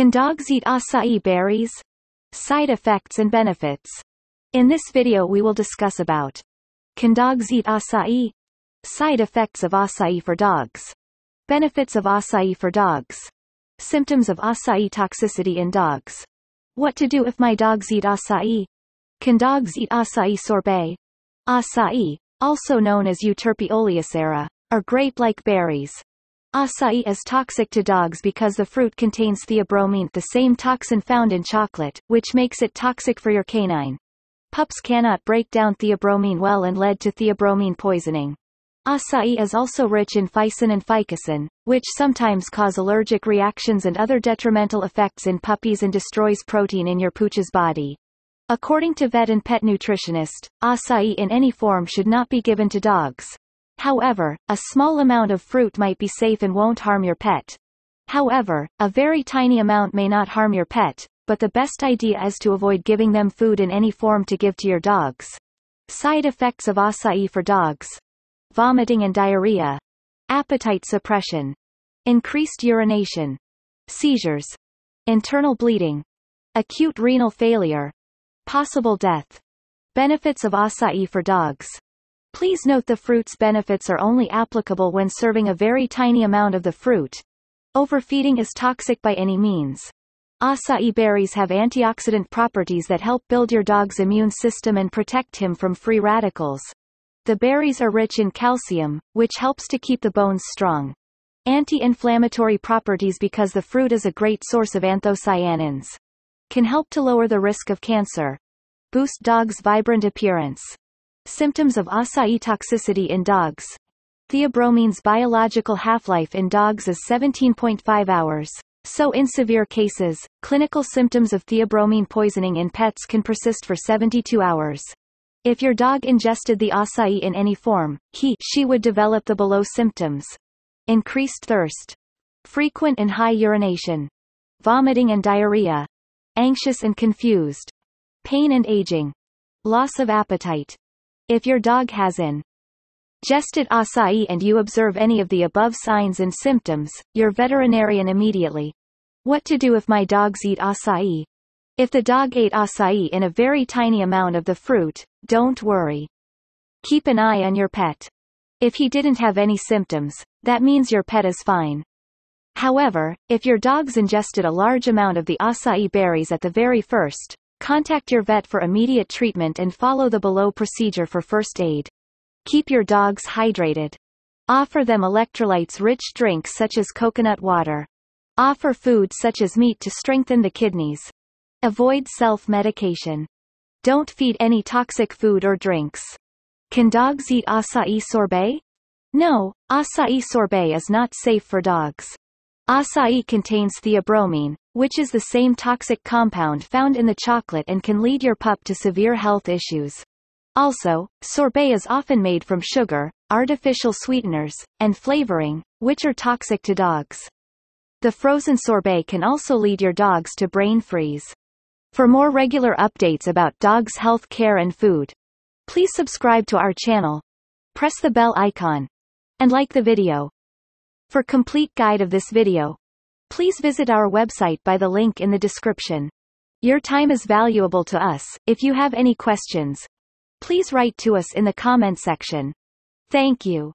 Can dogs eat acai berries? Side effects and benefits. In this video we will discuss about Can dogs eat acai? Side effects of acai for dogs. Benefits of acai for dogs. Symptoms of acai toxicity in dogs. What to do if my dogs eat acai? Can dogs eat acai sorbet? Acai, also known as Euterpe oleacera, are grape-like berries. Acai is toxic to dogs because the fruit contains theobromine the same toxin found in chocolate, which makes it toxic for your canine. Pups cannot break down theobromine well and led to theobromine poisoning. Acai is also rich in ficin and ficocin, which sometimes cause allergic reactions and other detrimental effects in puppies and destroys protein in your pooch's body. According to vet and pet nutritionist, acai in any form should not be given to dogs. However, a small amount of fruit might be safe and won't harm your pet. However, a very tiny amount may not harm your pet, but the best idea is to avoid giving them food in any form to give to your dogs. Side effects of acai for dogs. Vomiting and diarrhea. Appetite suppression. Increased urination. Seizures. Internal bleeding. Acute renal failure. Possible death. Benefits of acai for dogs. Please note the fruit's benefits are only applicable when serving a very tiny amount of the fruit. Overfeeding is toxic by any means. Acai berries have antioxidant properties that help build your dog's immune system and protect him from free radicals. The berries are rich in calcium, which helps to keep the bones strong. Anti-inflammatory properties because the fruit is a great source of anthocyanins. Can help to lower the risk of cancer. Boost dog's vibrant appearance. Symptoms of acai toxicity in dogs. Theobromine's biological half-life in dogs is 17.5 hours. So in severe cases, clinical symptoms of theobromine poisoning in pets can persist for 72 hours. If your dog ingested the acai in any form, he she would develop the below symptoms. Increased thirst. Frequent and high urination. Vomiting and diarrhea. Anxious and confused. Pain and aging. Loss of appetite. If your dog has an ingested acai and you observe any of the above signs and symptoms, your veterinarian immediately. What to do if my dogs eat acai? If the dog ate acai in a very tiny amount of the fruit, don't worry. Keep an eye on your pet. If he didn't have any symptoms, that means your pet is fine. However, if your dog's ingested a large amount of the acai berries at the very first, Contact your vet for immediate treatment and follow the below procedure for first aid. Keep your dogs hydrated. Offer them electrolytes-rich drinks such as coconut water. Offer food such as meat to strengthen the kidneys. Avoid self-medication. Don't feed any toxic food or drinks. Can dogs eat acai sorbet? No, acai sorbet is not safe for dogs. Acai contains theobromine, which is the same toxic compound found in the chocolate and can lead your pup to severe health issues. Also, sorbet is often made from sugar, artificial sweeteners, and flavoring, which are toxic to dogs. The frozen sorbet can also lead your dogs to brain freeze. For more regular updates about dogs' health care and food, please subscribe to our channel, press the bell icon, and like the video. For complete guide of this video, Please visit our website by the link in the description. Your time is valuable to us. If you have any questions, please write to us in the comment section. Thank you.